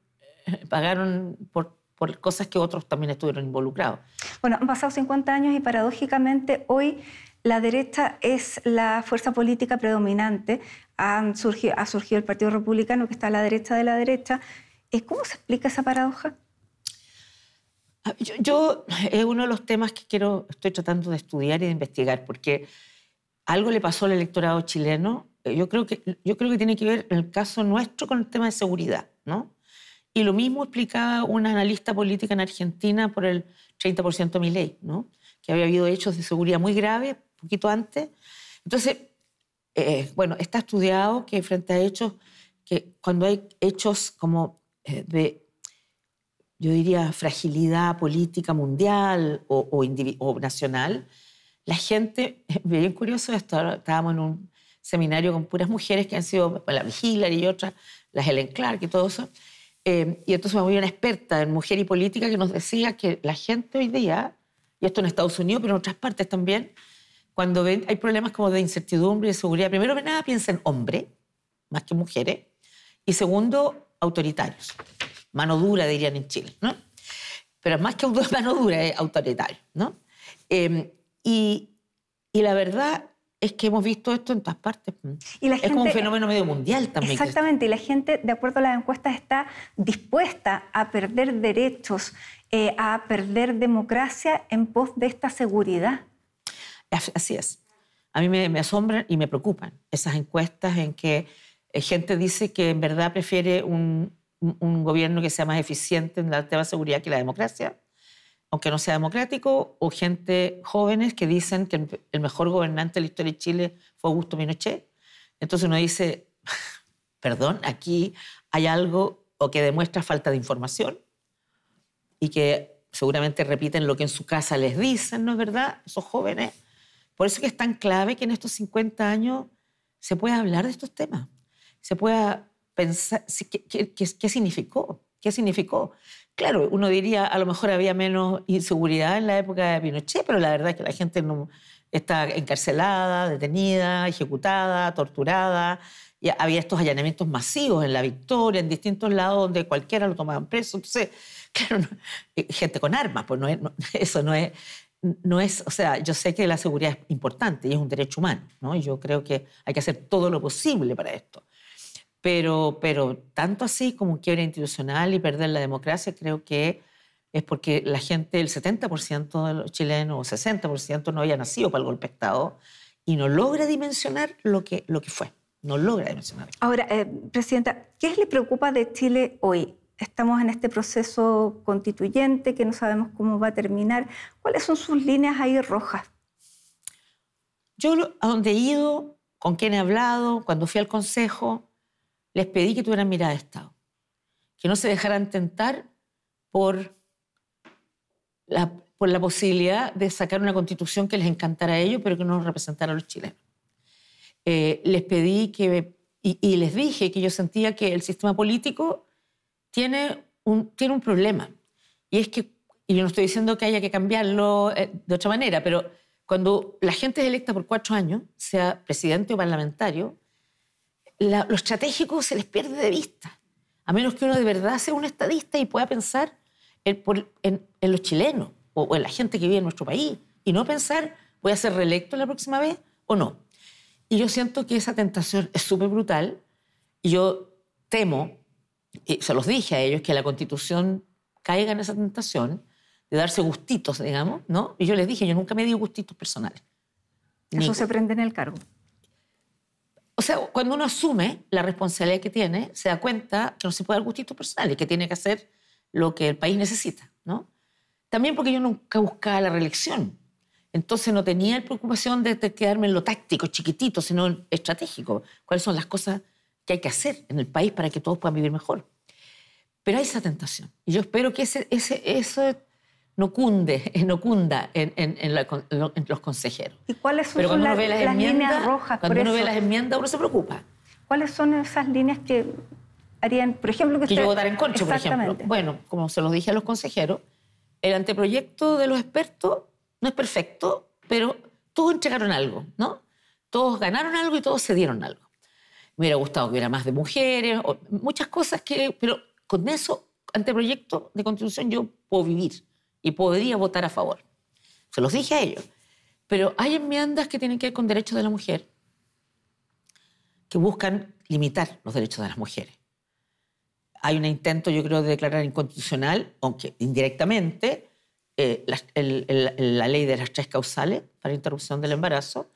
pagaron por por cosas que otros también estuvieron involucrados. Bueno, han pasado 50 años y paradójicamente hoy la derecha es la fuerza política predominante. Han surgido, ha surgido el Partido Republicano, que está a la derecha de la derecha. Eh, ¿Cómo se explica esa paradoja? Ah, yo, yo, es uno de los temas que quiero, estoy tratando de estudiar y de investigar, porque algo le pasó al electorado chileno. Yo creo que, yo creo que tiene que ver el caso nuestro con el tema de seguridad, ¿no? Y lo mismo explicaba una analista política en Argentina por el 30% de mi ley, ¿no? que había habido hechos de seguridad muy graves poquito antes. Entonces, eh, bueno, está estudiado que frente a hechos, que cuando hay hechos como eh, de, yo diría, fragilidad política mundial o, nacional, la gente, bien curioso esto, estábamos en un seminario con puras mujeres que han sido, la Hillary y otras, las Helen Clark y todo eso, eh, y entonces me voy a una experta en mujer y política que nos decía que la gente hoy día, y esto en Estados Unidos, pero en otras partes también, cuando ven, hay problemas como de incertidumbre y de seguridad, primero que nada piensa en hombre, más que mujeres, y segundo, autoritarios. Mano dura, dirían en Chile, ¿no? Pero más que mano dura, es autoritario, ¿no? Eh, y, y la verdad es que hemos visto esto en todas partes. Mm. es como un fenómeno medio mundial también. Exactamente, y la gente, de acuerdo a las encuestas, está dispuesta a perder derechos, eh, a perder democracia en pos de esta seguridad. Así es. A mí me, asombran y me preocupan esas encuestas en que eh, gente dice que en verdad prefiere un, un gobierno que sea más eficiente en el tema de seguridad que la democracia aunque no sea democrático, o gente jóvenes que dicen que el, mejor gobernante de la historia de Chile fue Augusto Pinochet. Entonces uno dice, perdón, aquí hay algo o que demuestra falta de información y que seguramente repiten lo que en su casa les dicen, ¿no es verdad? Esos jóvenes. Por eso que es tan clave que en estos 50 años se pueda hablar de estos temas, se pueda pensar qué, qué, significó, qué significó. Claro, uno diría, a lo mejor había menos inseguridad en la época de Pinochet, pero la verdad es que la gente no, está encarcelada, detenida, ejecutada, torturada. Y había estos allanamientos masivos en La Victoria, en distintos lados donde cualquiera lo tomaban preso. Eh, gente con armas, pues no, es, eso no es, no es, o sea, yo sé que la seguridad es importante y es un derecho humano, ¿no? Y yo creo que hay que hacer todo lo posible para esto. Pero, tanto así como un quiebre institucional y perder la democracia, creo que es porque la gente, el 70% de los chilenos, o 60% no había nacido para el golpe de Estado y no logra dimensionar lo que, lo que fue. No logra dimensionar. Ahora, eh, Presidenta, ¿qué le preocupa de Chile hoy? Estamos en este proceso constituyente que no sabemos cómo va a terminar. ¿Cuáles son sus líneas ahí rojas? Yo a donde he ido, con quién he hablado, cuando fui al Consejo, les pedí que tuvieran mirada de Estado, que no se dejaran tentar por la, por posibilidad de sacar una constitución que les encantara a ellos, pero que no representara a los chilenos. Eh, les pedí que, y, les dije que yo sentía que el sistema político tiene un, tiene un problema, y es que, y yo no estoy diciendo que haya que cambiarlo eh, de otra manera, pero cuando la gente es electa por cuatro años, sea presidente o parlamentario, lo estratégico se les pierde de vista, a menos que uno de verdad sea un estadista y pueda pensar en, los chilenos o, en la gente que vive en nuestro país y no pensar, voy a ser reelecto la próxima vez o no. Y yo siento que esa tentación es súper brutal y yo temo, y se los dije a ellos, que la constitución caiga en esa tentación de darse gustitos, digamos, ¿no? Y yo les dije, yo nunca me di gustitos personales. Eso se prende en el cargo. O sea, cuando uno asume la responsabilidad que tiene, se da cuenta que no se puede dar gustito personal y que tiene que hacer lo que el país necesita, ¿no? También porque yo nunca buscaba la reelección. Entonces no tenía preocupación de quedarme en lo táctico, chiquitito, sino en estratégico. ¿Cuáles son las cosas que hay que hacer en el país para que todos puedan vivir mejor? Pero hay esa tentación. Y yo espero que ese, ese, no cunde, no cunda en, los consejeros. ¿Y cuáles son, las, las, enmiendas, líneas rojas? Cuando uno ve las enmiendas, uno se preocupa. ¿Cuáles son esas líneas que harían, por ejemplo, que, yo en contra, por ejemplo? Bueno, como se los dije a los consejeros, el anteproyecto de los expertos no es perfecto, pero todos entregaron algo, ¿no? Todos ganaron algo y todos se dieron algo. Me hubiera gustado que hubiera más de mujeres, muchas cosas que... Pero con eso, anteproyecto de constitución, yo puedo vivir y podría votar a favor. Se los dije a ellos. Pero hay enmiendas que tienen que ver con derechos de la mujer que buscan limitar los derechos de las mujeres. Hay un intento, yo creo, de declarar inconstitucional, aunque indirectamente, eh, la, la ley de las tres causales para interrupción del embarazo.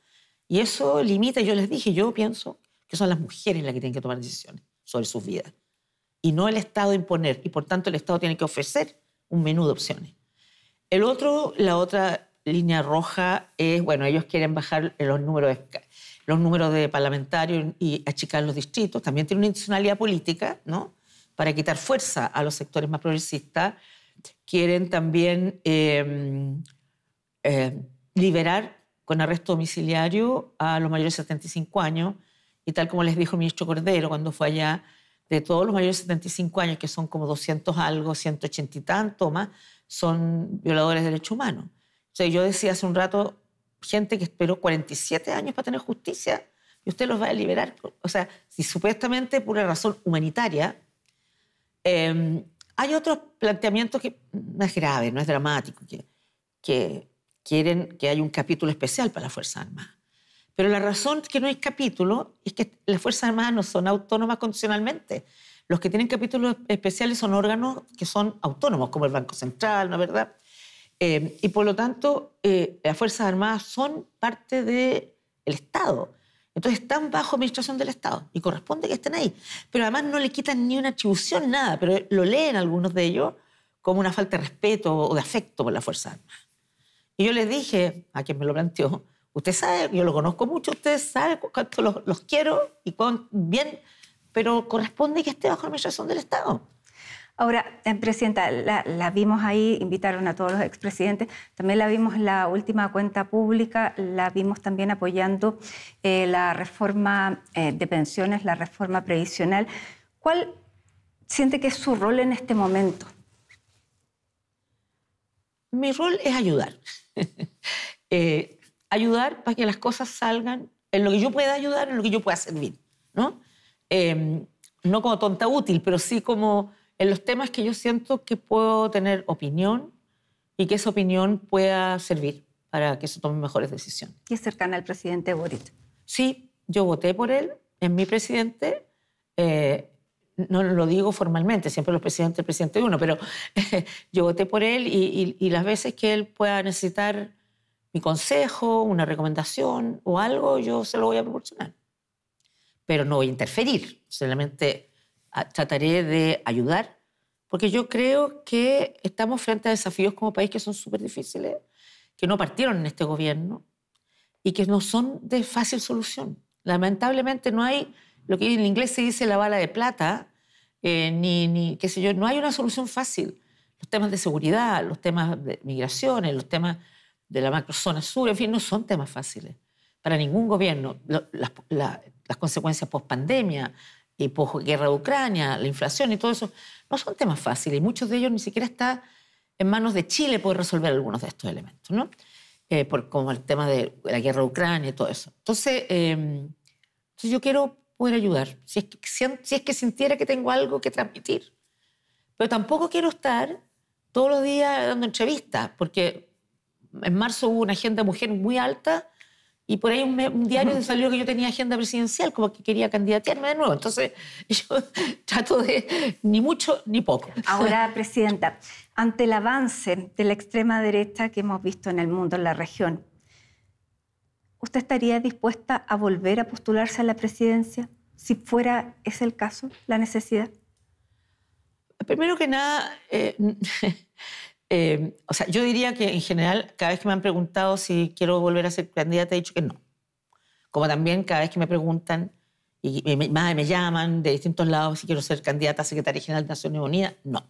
Y eso limita, yo les dije, yo pienso que son las mujeres las que tienen que tomar decisiones sobre sus vidas y no el Estado imponer. Y por tanto el Estado tiene que ofrecer un menú de opciones. El otro, la otra línea roja es, bueno, ellos quieren bajar los números de, parlamentarios y achicar los distritos. También tiene una intencionalidad política, ¿no? Para quitar fuerza a los sectores más progresistas. Quieren también em, em, liberar con arresto domiciliario a los mayores de 75 años. Y tal como les dijo el ministro Cordero cuando fue allá, de todos los mayores de 75 años, que son como 200 algo, 180 y tanto más, son violadores de derechos humanos. O sea, yo decía hace un rato, gente que esperó 47 años para tener justicia, y usted los va a liberar. O sea, si supuestamente por una razón humanitaria, em, hay otros planteamientos que no es grave, no es dramático, que, que quieren que haya un capítulo especial para las Fuerzas Armadas. Pero la razón que no hay capítulo es que las Fuerzas Armadas no son autónomas condicionalmente. Los que tienen capítulos especiales son órganos que son autónomos, como el Banco Central, ¿no es verdad? Eh, y por lo tanto, eh, las Fuerzas Armadas son parte del el Estado. Entonces están bajo administración del Estado y corresponde que estén ahí. Pero además no le quitan ni una atribución, nada, pero lo leen algunos de ellos como una falta de respeto o de afecto por las Fuerzas Armadas. Y yo les dije, a quien me lo planteó, Usted sabe, yo lo conozco mucho, usted sabe cuánto los, quiero y cuán bien, pero corresponde que esté bajo la administración del Estado. Ahora, eh, Presidenta, la, vimos ahí, invitaron a todos los expresidentes, también la vimos en la última cuenta pública, la vimos también apoyando eh, la reforma eh, de pensiones, la reforma previsional. ¿Cuál siente que es su rol en este momento? Mi rol es ayudar. eh, ayudar para que las cosas salgan en lo que yo pueda ayudar, en lo que yo pueda servir, ¿no? Em, no como tonta útil, pero sí como en los temas que yo siento que puedo tener opinión y que esa opinión pueda servir para que se tomen mejores decisiones. ¿Y es cercana al presidente Boric? Sí, yo voté por él, es mi presidente. Eh, no lo digo formalmente, siempre los presidentes, el presidente uno, pero yo voté por él y, las veces que él pueda necesitar mi consejo, una recomendación o algo, yo se lo voy a proporcionar. Pero no voy a interferir, solamente ah, trataré de ayudar, porque yo creo que estamos frente a desafíos como país que son súper difíciles, que no partieron en este gobierno y que no son de fácil solución. Lamentablemente no hay lo que en inglés se dice la bala de plata, eh, ni, ni qué sé yo, no hay una solución fácil. Los temas de seguridad, los temas de migraciones, los temas de la macrozona sur, en fin, no son temas fáciles para ningún gobierno. Las, las consecuencias post-pandemia y post-guerra de Ucrania, la inflación y todo eso, no son temas fáciles y muchos de ellos ni siquiera está en manos de Chile poder resolver algunos de estos elementos, ¿no? Eh, por, como el tema de la guerra de Ucrania y todo eso. Entonces, em, entonces yo quiero poder ayudar, si es, que, si es que sintiera que tengo algo que transmitir. Pero tampoco quiero estar todos los días dando entrevistas, porque en marzo hubo una agenda mujer muy alta y por ahí un, diario me salió que yo tenía agenda presidencial, como que quería candidatearme de nuevo. Entonces yo trato de ni mucho ni poco. Ahora, Presidenta, ante el avance de la extrema derecha que hemos visto en el mundo, en la región, ¿usted estaría dispuesta a volver a postularse a la presidencia si fuera ese el caso, la necesidad? Primero que nada, eh, Eh, o sea, yo diría que en general, cada vez que me han preguntado si quiero volver a ser candidata, he dicho que no. Como también cada vez que me preguntan y me, me, llaman de distintos lados si quiero ser candidata a secretaria general de Naciones Unidas, no.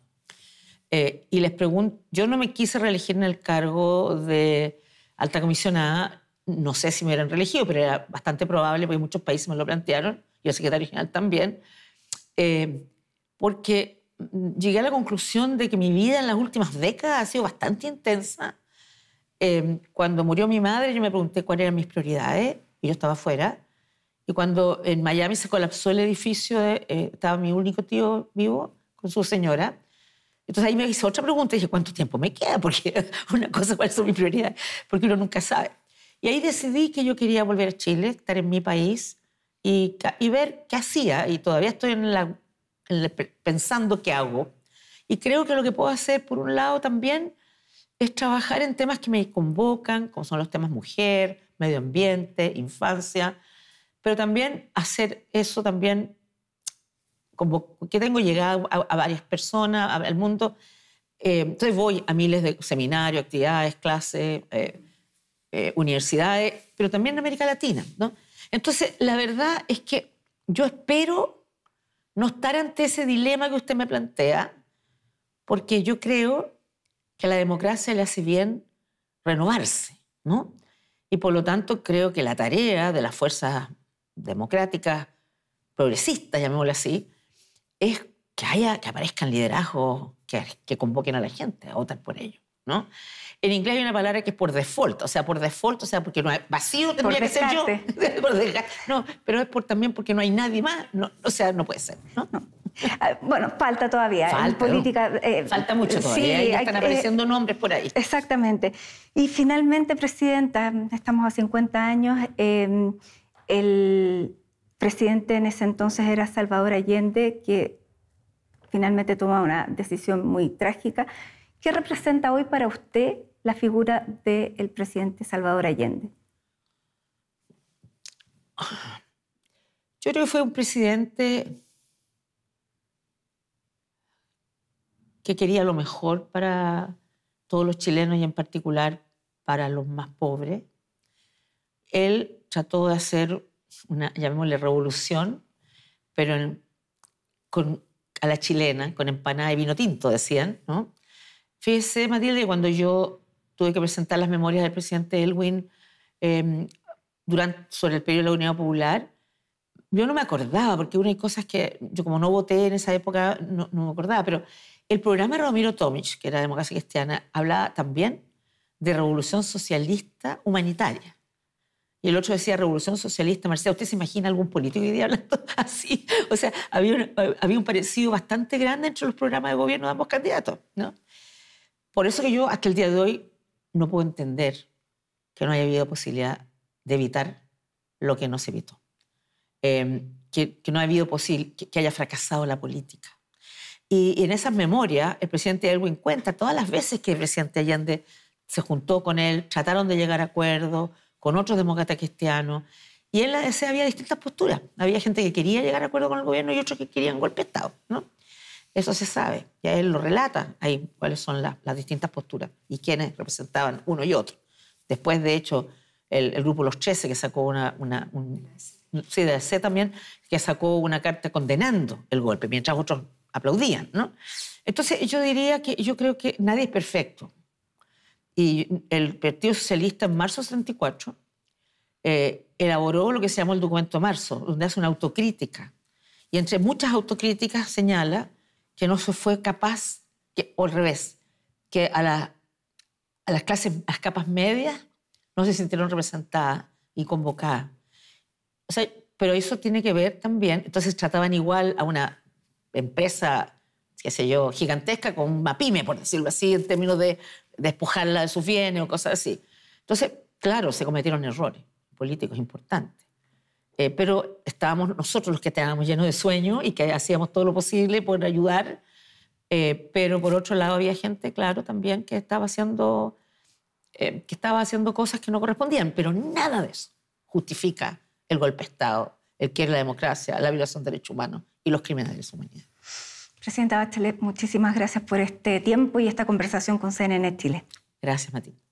Eh, y les pregunto, yo no me quise reelegir en el cargo de alta comisionada, no sé si me hubieran reelegido, pero era bastante probable porque muchos países me lo plantearon, yo secretaria general también, eh, porque llegué a la conclusión de que mi vida en las últimas décadas ha sido bastante intensa. Em, cuando murió mi madre, yo me pregunté cuáles eran mis prioridades y yo estaba afuera. Y cuando en Miami se colapsó el edificio, eh, estaba mi único tío vivo con su señora. Entonces ahí me hice otra pregunta y dije, ¿cuánto tiempo me queda? Porque una cosa, ¿cuáles son mis prioridades? Porque uno nunca sabe. Y ahí decidí que yo quería volver a Chile, estar en mi país y ver qué hacía. Y todavía estoy en la pensando qué hago. Y creo que lo que puedo hacer, por un lado, también es trabajar en temas que me convocan, como son los temas mujer, medio ambiente, infancia, pero también hacer eso también, como que tengo llegado a, varias personas, al mundo. Eh, entonces voy a miles de seminarios, actividades, clases, eh, eh, universidades, pero también en América Latina. ¿no? Entonces, la verdad es que yo espero no estar ante ese dilema que usted me plantea, porque yo creo que a la democracia le hace bien renovarse, ¿no? Y por lo tanto creo que la tarea de las fuerzas democráticas progresistas, llamémoslo así, es que, haya, que aparezcan liderazgos que, que convoquen a la gente a votar por ellos. ¿no? En inglés hay una palabra que es por default, o sea, por default, o sea, porque no hay vacío tendría que ser yo. no, pero es por, también porque no hay nadie más, no, o sea, no puede ser, ¿no? no. Ah, bueno, falta todavía. Falta, política, eh, falta mucho todavía. Sí, ¿eh? están eh, apareciendo nombres por ahí. Exactamente. Y finalmente, Presidenta, estamos a 50 años. Em, el presidente en ese entonces era Salvador Allende, que finalmente toma una decisión muy trágica ¿Qué representa hoy para usted la figura del presidente Salvador Allende? Yo creo que fue un presidente que quería lo mejor para todos los chilenos y en particular para los más pobres. Él trató de hacer una, llamémosle revolución, pero con, a la chilena, con empanada y vino tinto, decían, ¿no? Fíjese, Matilde, cuando yo tuve que presentar las memorias del presidente Elwin em, durante, sobre el periodo de la Unión Popular, yo no me acordaba, porque una de las cosas que yo como no voté en esa época, no, me acordaba, pero el programa de Ramiro Tomic, que era Democracia Cristiana, hablaba también de revolución socialista humanitaria. Y el otro decía revolución socialista. Marcela, ¿usted se imagina algún político hoy día hablando así? O sea, había un, había un parecido bastante grande entre los programas de gobierno de ambos candidatos, ¿no? Por eso que yo hasta el día de hoy no puedo entender que no haya habido posibilidad de evitar lo que no se evitó. Em, que, no ha habido posible que, haya fracasado la política. Y, en esas memorias, el presidente Elwin cuenta todas las veces que el presidente Allende se juntó con él, trataron de llegar a acuerdo con otros demócratas cristianos. Y en la DC había distintas posturas. Había gente que quería llegar a acuerdo con el gobierno y otros que querían golpe de Estado. ¿no? Eso se sabe, ya él lo relata ahí cuáles son las, distintas posturas y quiénes representaban uno y otro. Después, de hecho, el, grupo Los 13, que sacó una, de también, que sacó una carta condenando el golpe, mientras otros aplaudían, ¿no? Entonces, yo diría que yo creo que nadie es perfecto. Y el Partido Socialista en marzo de eh, elaboró lo que se llamó el documento Marzo, donde hace una autocrítica. Y entre muchas autocríticas señala que no se fue capaz, que, o al revés, que a, a las clases, a las capas medias, no se sintieron representadas y convocadas. pero eso tiene que ver también, entonces trataban igual a una empresa, qué sé yo, gigantesca con una por decirlo así, en términos de despojarla de sus bienes o cosas así. Entonces, claro, se cometieron errores políticos importantes. Eh, pero estábamos nosotros los que estábamos llenos de sueño y que hacíamos todo lo posible por ayudar. Eh, pero por otro lado había gente, claro, también que estaba haciendo, eh, que estaba haciendo cosas que no correspondían. Pero nada de eso justifica el golpe de Estado, el que es la democracia, la violación de derechos humanos y los crímenes de lesa humanidad. Presidenta Bachelet, muchísimas gracias por este tiempo y esta conversación con CNN Chile. Gracias, Matilde.